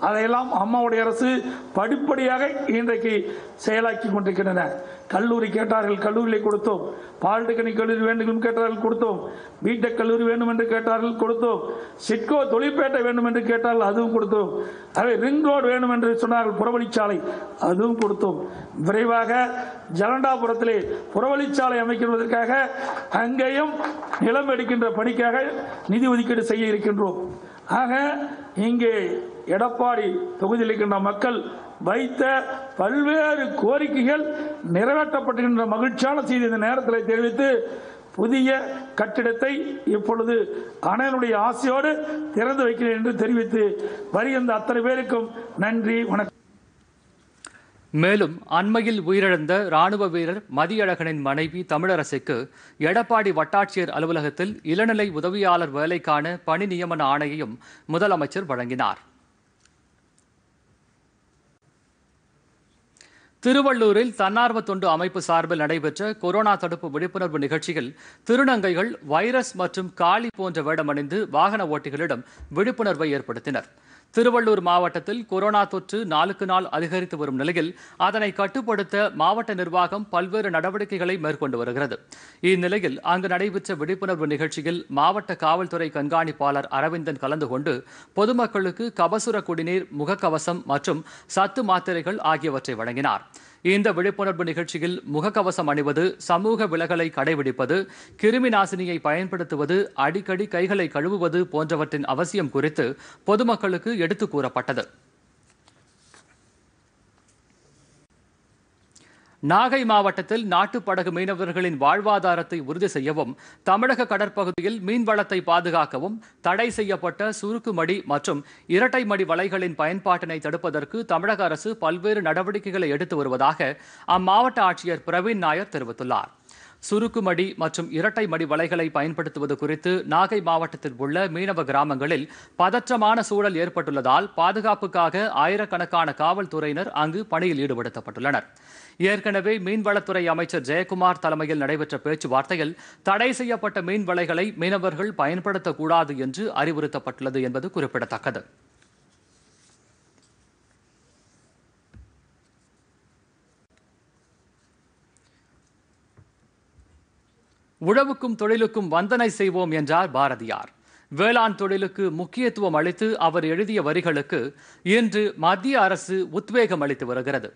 S2: அதையெல்லாம் அம்மாவுடைய அரசு படிப்படியாக இன்றைக்கு செயலாக்கி கொண்டிருக்கின்றன கல்லூரி கேட்டார்கள் கல்லூரியை கொடுத்தோம் பால்டெக்னிக் கல்லூரி வேண்டும் கேட்டார்கள் கொடுத்தோம் பிடெக் கல்லூரி வேண்டும் என்று கேட்டார்கள் கொடுத்தோம் சிட்கோ தொழிற்பேட்டை வேண்டும் என்று கேட்டார்கள் அதுவும் கொடுத்தோம் அதே ரிங் ரோடு வேண்டும் என்று சொன்னார்கள் புறவழிச்சாலை அதுவும் கொடுத்தோம் விரைவாக ஜலண்டாபுரத்திலே புறவழிச்சாலை அமைக்கிறதற்காக அங்கேயும் நிலம் எடுக்கின்ற பணிக்காக நிதி ஒதுக்கீடு செய்ய இருக்கின்றோம் ஆக இங்கே எடப்பாடி தொகுதியில் இருக்கின்ற மக்கள் வைத்த பல்வேறு கோரிக்கைகள் நிறைவேற்றப்பட்டுகின்ற மகிழ்ச்சியான செய்தி இந்த நேரத்தில் தெரிவித்து புதிய கட்டிடத்தை இப்பொழுது அனைவருடைய ஆசையோடு திறந்து வைக்கிறேன் என்று தெரிவித்து வருகின்ற அத்தனை பேருக்கும் நன்றி வணக்கம்
S1: மேலும் அண்மையில் உயிரிழந்த ராணுவ வீரர் மதியழகனின் மனைவி தமிழரசுக்கு எடப்பாடி வட்டாட்சியர் அலுவலகத்தில் இளநிலை உதவியாளர் வேலைக்கான பணி நியமன ஆணையையும் முதலமைச்சர் வழங்கினார் திருவள்ளூரில் தன்னார்வ தொண்டு அமைப்பு சார்பில் நடைபெற்ற கொரோனா தடுப்பு விழிப்புணர்வு நிகழ்ச்சியில் திருநங்கைகள் வைரஸ் மற்றும் காளி போன்ற வேடமணிந்து வாகன ஓட்டிகளிடம் விழிப்புணர்வை ஏற்படுத்தினர் திருவள்ளூர் மாவட்டத்தில் கொரோனா தொற்று நாளுக்கு நாள் அதிகரித்து வரும் நிலையில் அதனை கட்டுப்படுத்த மாவட்ட நிர்வாகம் பல்வேறு நடவடிக்கைகளை மேற்கொண்டு வருகிறது இந்நிலையில் அங்கு நடைபெற்ற விழிப்புணர்வு நிகழ்ச்சியில் மாவட்ட காவல்துறை கண்காணிப்பாளர் அரவிந்தன் கலந்து கொண்டு பொதுமக்களுக்கு கபசுர குடிநீர் முகக்கவசம் மற்றும் சத்து மாத்திரைகள் ஆகியவற்றை வழங்கினார் இந்த விழிப்புணர்வு நிகழ்ச்சியில் முகக்கவசம் அணிவது சமூக விலகலை கடைபிடிப்பது கிருமி நாசினியை பயன்படுத்துவது அடிக்கடி கைகளை கழுவுவது போன்றவற்றின் அவசியம் குறித்து பொதுமக்களுக்கு எடுத்துக் கூறப்பட்டது நாகை மாவட்டத்தில் நாட்டுப்படகு மீனவர்களின் வாழ்வாதாரத்தை உறுதி செய்யவும் தமிழக கடற்பகுதியில் மீன்வளத்தை பாதுகாக்கவும் தடை செய்யப்பட்ட சுருக்குமடி மற்றும் இரட்டைமடி வலைகளின் பயன்பாட்டினை தடுப்பதற்கு தமிழக அரசு பல்வேறு நடவடிக்கைகளை எடுத்து வருவதாக அம்மாவட்ட ஆட்சியர் பிரவீன் நாயர் தெரிவித்துள்ளார் சுருக்குமடி மற்றும் இரட்டை மடி வலைகளை பயன்படுத்துவது குறித்து நாகை மாவட்டத்தில் உள்ள மீனவ கிராமங்களில் பதற்றமான சூழல் ஏற்பட்டுள்ளதால் பாதுகாப்புக்காக ஆயிரக்கணக்கான காவல்துறையினர் அங்கு பணியில் ஈடுபடுத்தப்பட்டுள்ளனர் ஏற்கனவே மீன்வளத்துறை அமைச்சர் ஜெயக்குமார் தலைமையில் நடைபெற்ற பேச்சுவார்த்தையில் தடை செய்யப்பட்ட மீன் வலைகளை மீனவர்கள் பயன்படுத்தக்கூடாது என்று அறிவுறுத்தப்பட்டுள்ளது என்பது குறிப்பிடத்தக்கது உழவுக்கும் தொழிலுக்கும் வந்தனை செய்வோம் என்றார் பாரதியார் வேளாண் தொழிலுக்கு முக்கியத்துவம் அளித்து அவர் எழுதிய வரிகளுக்கு இன்று மத்திய அரசு உத்வேகம் அளித்து வருகிறது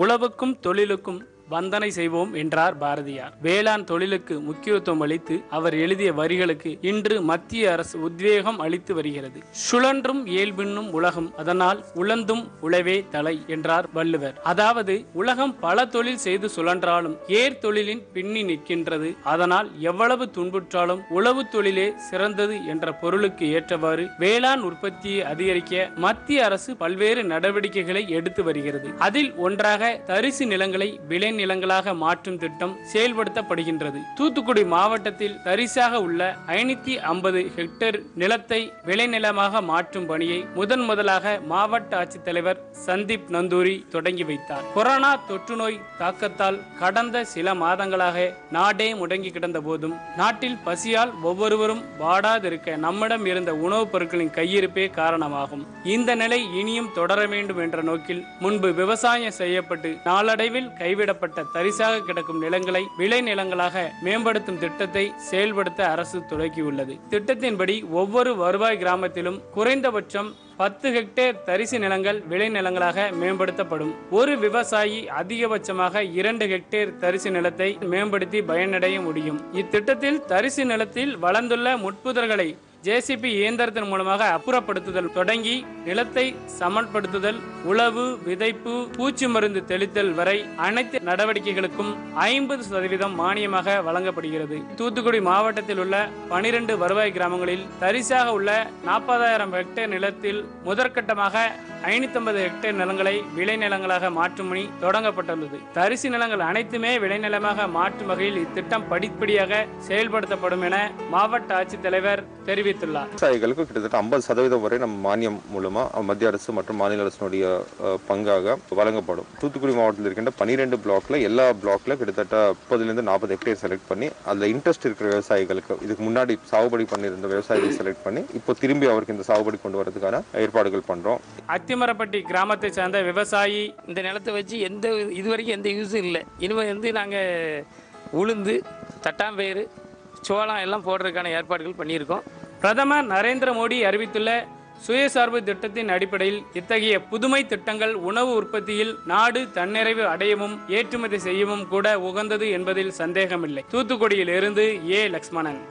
S1: உழவுக்கும் தொழிலுக்கும் வந்தனை செய்வோம்
S3: என்றார் பாரதியார் வேளாண் தொழிலுக்கு முக்கியத்துவம் அளித்து அவர் எழுதிய வரிகளுக்கு இன்று மத்திய அரசு உத்வேகம் அளித்து வருகிறது சுழன்றும் இயல்பின்னும் உலகம் அதனால் உழந்தும் உழவே தலை என்றார் வள்ளுவர் அதாவது உலகம் பல தொழில் செய்து சுழன்றாலும் ஏர் தொழிலின் பின்னி நிற்கின்றது அதனால் எவ்வளவு துன்புற்றாலும் உழவு தொழிலே சிறந்தது என்ற பொருளுக்கு ஏற்றவாறு வேளாண் உற்பத்தியை அதிகரிக்க மத்திய அரசு பல்வேறு நடவடிக்கைகளை எடுத்து வருகிறது அதில் ஒன்றாக தரிசு நிலங்களை விளைநிலை நிலங்களாக மாற்றும் திட்டம் செயல்படுத்தப்படுகின்றது தூத்துக்குடி மாவட்டத்தில் தரிசாக உள்ள ஐநூத்தி ஐம்பது ஹெக்டேர் நிலத்தை விளைநிலமாக மாற்றும் பணியை முதன் முதலாக மாவட்ட ஆட்சித்தலைவர் சந்தீப் நந்தூரி தொடங்கி வைத்தார் கொரோனா தொற்று நோய் தாக்கத்தால் கடந்த சில மாதங்களாக நாடே முடங்கி கிடந்த போதும் நாட்டில் பசியால் ஒவ்வொருவரும் வாடாதிருக்க நம்மிடம் இருந்த உணவுப் பொருட்களின் கையிருப்பே காரணமாகும் இந்த நிலை இனியும் தொடர வேண்டும் என்ற நோக்கில் முன்பு விவசாயம் செய்யப்பட்டு நாளடைவில் கைவிடப்பட்ட ஏற்பட்ட தரிசாக கிடக்கும் நிலங்களை விளை நிலங்களாக மேம்படுத்தும் திட்டத்தை செயல்படுத்த அரசு தொடக்கியுள்ளது திட்டத்தின்படி ஒவ்வொரு வருவாய் கிராமத்திலும் குறைந்தபட்சம் பத்து ஹெக்டேர் தரிசு நிலங்கள் விளைநிலங்களாக மேம்படுத்தப்படும் ஒரு விவசாயி அதிகபட்சமாக இரண்டு ஹெக்டேர் தரிசு நிலத்தை மேம்படுத்தி பயனடைய முடியும் இத்திட்டத்தில் தரிசு நிலத்தில் வளர்ந்துள்ள முட்புதர்களை ஜேசிபி இயந்திரத்தின் மூலமாக அப்புறப்படுத்துதல் தொடங்கி நிலத்தை சமன்படுத்துதல் உழவு விதைப்பு பூச்சி மருந்து தெளித்தல் வரை அனைத்து நடவடிக்கைகளுக்கும் ஐம்பது சதவீதம் மானியமாக வழங்கப்படுகிறது தூத்துக்குடி மாவட்டத்தில் உள்ள பனிரெண்டு வருவாய் கிராமங்களில் தரிசாக உள்ள நாற்பதாயிரம் ஹெக்டேர் நிலத்தில் முதற்கட்டமாக ஐநூத்தம்பது ஹெக்டேர் நிலங்களை விளைநிலங்களாக மாற்றும் பணி தொடங்கப்பட்டுள்ளது தரிசு நிலங்கள் அனைத்துமே விளைநிலமாக மாற்றும் வகையில் இத்திட்டம் படிப்படியாக செயல்படுத்தப்படும் என மாவட்ட ஆட்சித்தலைவர் தெரிவித்துள்ளார்
S2: விவசாயிகளுக்கு கிட்டத்தட்ட ஐம்பது சதவீதம் வரை நம்ம மானியம் மூலமா மத்திய அரசு மற்றும் மாநில அரசினுடைய பங்காக வழங்கப்படும் தூத்துக்குடி மாவட்டத்தில் இருக்கின்ற பனிரெண்டு பிளாக்ல எல்லா பிளாக்ல கிட்டத்தட்ட முப்பதுலேருந்து நாற்பது ஹெக்டேர் செலக்ட் பண்ணி அதில் இன்ட்ரெஸ்ட் இருக்கிற விவசாயிகளுக்கு இதுக்கு முன்னாடி சாகுபடி பண்ணியிருந்த விவசாயிகளை செலக்ட் பண்ணி இப்போ திரும்பி அவருக்கு இந்த சாகுபடி கொண்டு வரதுக்கான ஏற்பாடுகள் பண்றோம்
S3: செட்டிமரப்பட்டி கிராமத்தை சேர்ந்த விவசாயி இந்த நிலத்தை வச்சு எந்த இது வரைக்கும் எந்த யூஸும் இல்லை இனிமேல் வந்து நாங்கள் உளுந்து தட்டாம்பயிறு சோளம் எல்லாம் போடுறதுக்கான ஏற்பாடுகள் பண்ணியிருக்கோம் பிரதமர் நரேந்திர மோடி அறிவித்துள்ள சுயசார்பு திட்டத்தின் அடிப்படையில் இத்தகைய புதுமை திட்டங்கள் உணவு உற்பத்தியில் நாடு தன்னிறைவு அடையவும் ஏற்றுமதி செய்யவும் கூட உகந்தது என்பதில் சந்தேகமில்லை தூத்துக்குடியில் இருந்து ஏ லக்ஷ்மணன்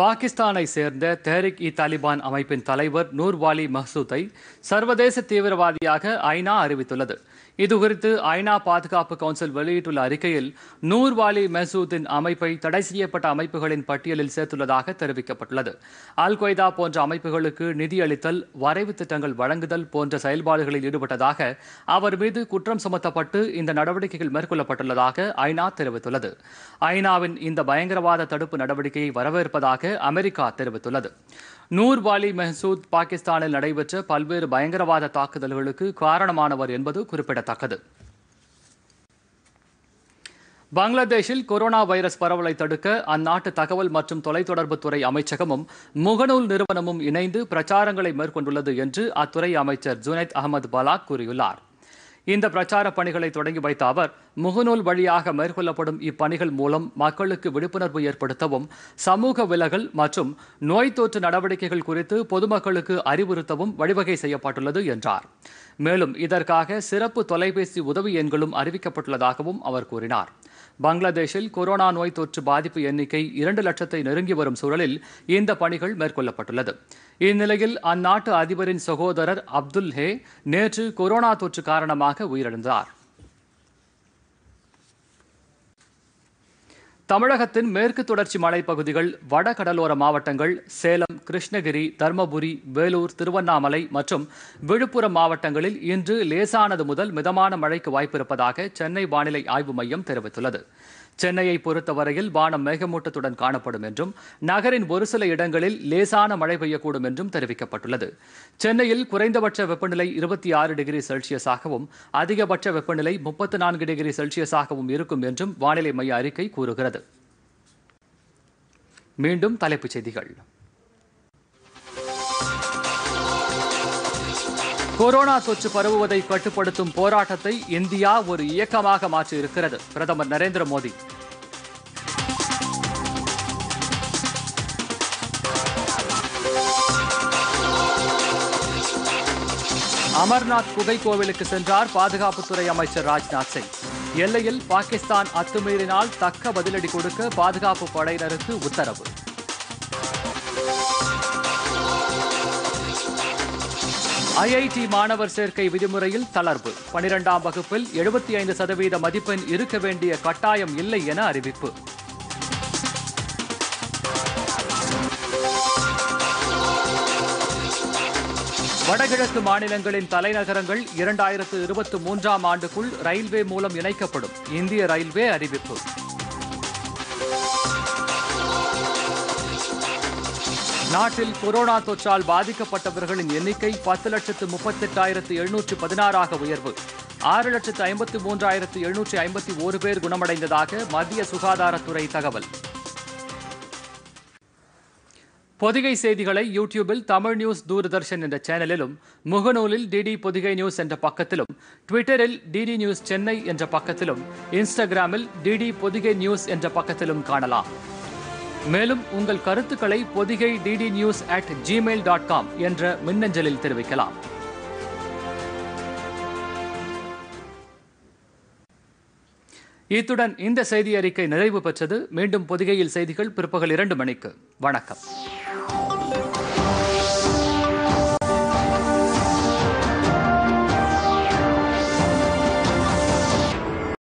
S1: பாகிஸ்தானை சேர்ந்த தெஹரிக் இ தாலிபான் அமைப்பின் தலைவர் நூர்வாலி மஹ்சூத்தை சர்வதேச தீவிரவாதியாக ஐநா அறிவித்துள்ளது இது குறித்து ஐநா பாதுகாப்பு கவுன்சில் வெளியிட்டுள்ள அறிக்கையில் நூர்வாலி மெசூதின் அமைப்பை தடை செய்யப்பட்ட அமைப்புகளின் பட்டியலில் சேர்த்துள்ளதாக தெரிவிக்கப்பட்டுள்ளது அல் கொய்தா போன்ற அமைப்புகளுக்கு நிதியளித்தல் வரைவு திட்டங்கள் வழங்குதல் போன்ற செயல்பாடுகளில் ஈடுபட்டதாக அவர் மீது குற்றம் சுமத்தப்பட்டு இந்த நடவடிக்கைகள் மேற்கொள்ளப்பட்டுள்ளதாக ஐநா தெரிவித்துள்ளது ஐநாவின் இந்த பயங்கரவாத தடுப்பு நடவடிக்கையை வரவேற்பதாக அமெரிக்கா தெரிவித்துள்ளது நூர் வாலி மெஹசூத் பாகிஸ்தானில் நடைபெற்ற பல்வேறு பயங்கரவாத தாக்குதல்களுக்கு காரணமானவர் என்பது குறிப்பிடத்தக்கது பங்களாதேஷில் கொரோனா வைரஸ் பரவலை தடுக்க அந்நாட்டு தகவல் மற்றும் தொலைத்தொடர்புத்துறை அமைச்சகமும் முகநூல் நிறுவனமும் இணைந்து பிரச்சாரங்களை மேற்கொண்டுள்ளது என்று அத்துறை அமைச்சர் ஜுனைத் அகமது பலாக் கூறியுள்ளார் இந்த பிரச்சார பணிகளை தொடங்கி வைத்த அவர் முகநூல் வழியாக மேற்கொள்ளப்படும் இப்பணிகள் மூலம் மக்களுக்கு விழிப்புணர்வு ஏற்படுத்தவும் சமூக விலகல் மற்றும் நோய் தொற்று நடவடிக்கைகள் குறித்து பொதுமக்களுக்கு அறிவுறுத்தவும் வழிவகை செய்யப்பட்டுள்ளது என்றார் மேலும் இதற்காக சிறப்பு தொலைபேசி உதவி எண்களும் அறிவிக்கப்பட்டுள்ளதாகவும் அவர் கூறினார் பங்களாதேஷில் கொரோனா நோய் தொற்று பாதிப்பு எண்ணிக்கை இரண்டு லட்சத்தை நெருங்கி வரும் சூழலில் இந்த பணிகள் மேற்கொள்ளப்பட்டுள்ளது இந்நிலையில் அந்நாட்டு அதிபரின் சகோதரர் அப்துல் ஹே நேற்று கொரோனா தொற்று காரணமாக உயிரிழந்தார் தமிழகத்தின் மேற்கு தொடர்ச்சி மலைப்பகுதிகள் வடகடலோர மாவட்டங்கள் சேலம் கிருஷ்ணகிரி தருமபுரி வேலூர் திருவண்ணாமலை மற்றும் விழுப்புரம் மாவட்டங்களில் இன்று லேசானது முதல் மிதமான மழைக்கு வாய்ப்பிருப்பதாக சென்னை வானிலை ஆய்வு மையம் தெரிவித்துள்ளது சென்னையை பொறுத்தவரையில் வானம் மேகமூட்டத்துடன் காணப்படும் என்றும் நகரின் ஒரு சில இடங்களில் லேசான மழை பெய்யக்கூடும் என்றும் தெரிவிக்கப்பட்டுள்ளது சென்னையில் குறைந்தபட்ச வெப்பநிலை இருபத்தி ஆறு டிகிரி செல்சியஸாகவும் அதிகபட்ச வெப்பநிலை முப்பத்து நான்கு டிகிரி செல்சியஸாகவும் இருக்கும் என்றும் வானிலை மைய அறிக்கை கூறுகிறது மீண்டும் தலைப்புச் செய்திகள் கொரோனா தொற்று பரவுவதை கட்டுப்படுத்தும் போராட்டத்தை இந்தியா ஒரு இயக்கமாக மாற்றியிருக்கிறது பிரதமர் நரேந்திர மோடி அமர்நாத் குகை கோவிலுக்கு சென்றார் பாதுகாப்புத்துறை அமைச்சர் ராஜ்நாத் சிங் எல்லையில் பாகிஸ்தான் அத்துமீறினால் தக்க பதிலடி கொடுக்க பாதுகாப்பு படையினருக்கு உத்தரவு ஐஐடி மாணவர் சேர்க்கை விதிமுறையில் தளர்வு பனிரெண்டாம் வகுப்பில் எழுபத்தி ஐந்து சதவீத மதிப்பெண் இருக்க வேண்டிய கட்டாயம் இல்லை என அறிவிப்பு வடகிழக்கு மாநிலங்களின் தலைநகரங்கள் இரண்டாயிரத்து இருபத்தி மூன்றாம் ஆண்டுக்குள் ரயில்வே மூலம் இணைக்கப்படும் இந்திய ரயில்வே அறிவிப்பு நாட்டில் கொரோனா தொற்றால் பாதிக்கப்பட்டவர்களின் எண்ணிக்கை பத்து லட்சத்து முப்பத்தெட்டாயிரத்து எழுநூற்று பதினாறாக உயர்வு ஆறு லட்சத்து ஐம்பத்து மூன்றாயிரத்து எழுநூற்றி ஐம்பத்தி ஒரு பேர் குணமடைந்ததாக மத்திய சுகாதாரத்துறை தகவல் பொதிகை செய்திகளை யூடியூபில் தமிழ் நியூஸ் தூர்தர்ஷன் என்ற சேனலிலும் முகநூலில் டிடி பொதிகை நியூஸ் என்ற பக்கத்திலும் ட்விட்டரில் டிடி நியூஸ் சென்னை என்ற பக்கத்திலும் இன்ஸ்டாகிராமில் டிடி பொதிகை நியூஸ் என்ற பக்கத்திலும் காணலாம் மேலும் உங்கள் கருத்துக்களை Podhigai DD news at Gmail dot com என்ற மின்னஞ்சலில் தெரிவிக்கலாம் இத்துடன் இந்த செய்தி அறிக்கை நிறைவு பெற்றது மீண்டும் பொதிகையில் செய்திகள் பிற்பகல் இரண்டு மணிக்கு வணக்கம்